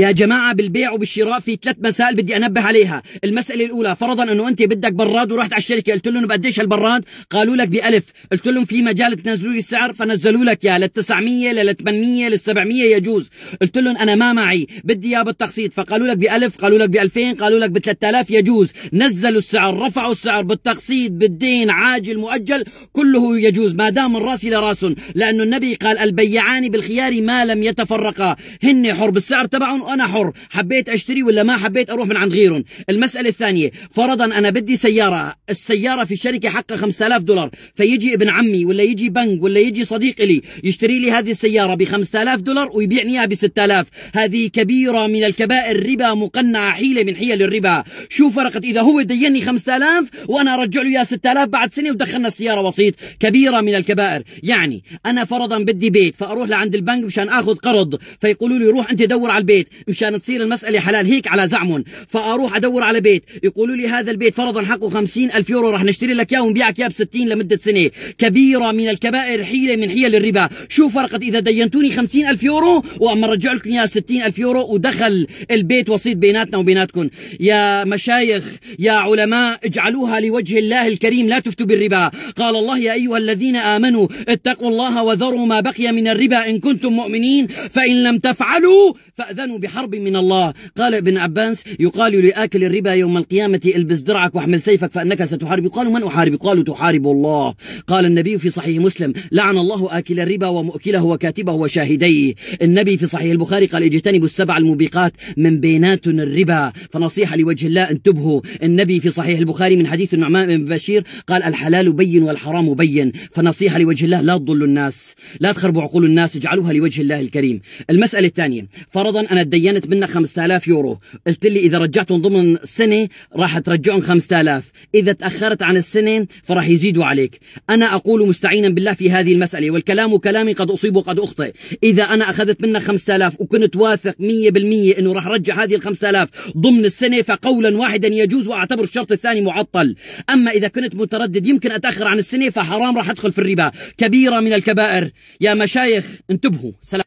يا جماعة بالبيع وبالشراء في ثلاث مسائل بدي أنبه عليها المسألة الأولى فرضا أنه أنت بدك براد ورحت على الشركة قلت لهم بقديش هالبراد قالوا لك بألف قلت لهم في مجال تنزلوا لي السعر فنزلوا لك يا لل 900 لل 800 لل 700 يجوز قلت لهم أنا ما معي بدي إياه بالتقسيط فقالوا لك بألف قالوا لك ب 2000 قالوا لك ب 3000 يجوز نزلوا السعر رفعوا السعر بالتقسيط بالدين عاجل مؤجل كله يجوز ما دام من راس لراسهم، لأنه النبي قال البيعان بالخيار ما لم يتفرقا هن حرب السعر تبعهم انا حر حبيت اشتري ولا ما حبيت اروح من عند غيرهم المساله الثانيه فرضا انا بدي سياره السياره في الشركه حقها 5000 دولار فيجي ابن عمي ولا يجي بنك ولا يجي صديق لي يشتري لي هذه السياره ب 5000 دولار ويبيعني اياها ب 6000 هذه كبيره من الكبائر ربا مقنعه حيله من حيل الربا شو فرقت اذا هو ديني 5000 وانا ارجع له اياها 6000 بعد سنه ودخلنا السياره وسيط كبيره من الكبائر يعني انا فرضا بدي بيت فاروح لعند البنك مشان اخذ قرض فيقولوا لي روح انت دور على البيت مشان تصير المسألة حلال هيك على زعمهم فأروح أدور على بيت يقولوا لي هذا البيت فرضا حقه خمسين ألف يورو رح نشتري لك إياه ونبيعك إياه ب 60 لمدة سنة كبيرة من الكبائر حيلة من حيل الربا شو فرقت إذا دينتوني خمسين ألف يورو وأما رجع لكم إياه ستين ألف يورو ودخل البيت وسيط بيناتنا وبيناتكم يا مشايخ يا علماء اجعلوها لوجه الله الكريم لا تفتوا بالربا قال الله يا أيها الذين آمنوا اتقوا الله وذروا ما بقي من الربا إن كنتم مؤمنين فإن لم تفعلوا فأذنوا بحرب من الله قال ابن عباس يقال لآكل الربا يوم القيامة البس درعك واحمل سيفك فإنك ستحارب قالوا من أحارب قالوا تحارب الله قال النبي في صحيح مسلم لعن الله آكل الربا ومؤكله وكاتبه وشاهديه النبي في صحيح البخاري قال اجتنبوا السبع الموبقات من بيناتن الربا فنصيحة لوجه الله انتبهوا النبي في صحيح البخاري من حديث النعمان بن بشير قال الحلال بين والحرام بين فنصيحة لوجه الله لا تضلوا الناس لا تخربوا عقول الناس اجعلوها لوجه الله الكريم المسألة الثانية فرضا أنا دينت منه 5000 يورو قلت لي اذا رجعتهم ضمن سنه راح ترجعهم 5000 اذا تاخرت عن السنه فراح يزيدوا عليك انا اقول مستعينا بالله في هذه المساله والكلام كلامي قد اصيب وقد اخطئ اذا انا اخذت منك 5000 وكنت واثق 100% انه راح رجع هذه ال 5000 ضمن السنه فقولا واحدا يجوز واعتبر الشرط الثاني معطل اما اذا كنت متردد يمكن اتاخر عن السنه فحرام راح ادخل في الربا كبيره من الكبائر يا مشايخ انتبهوا سلام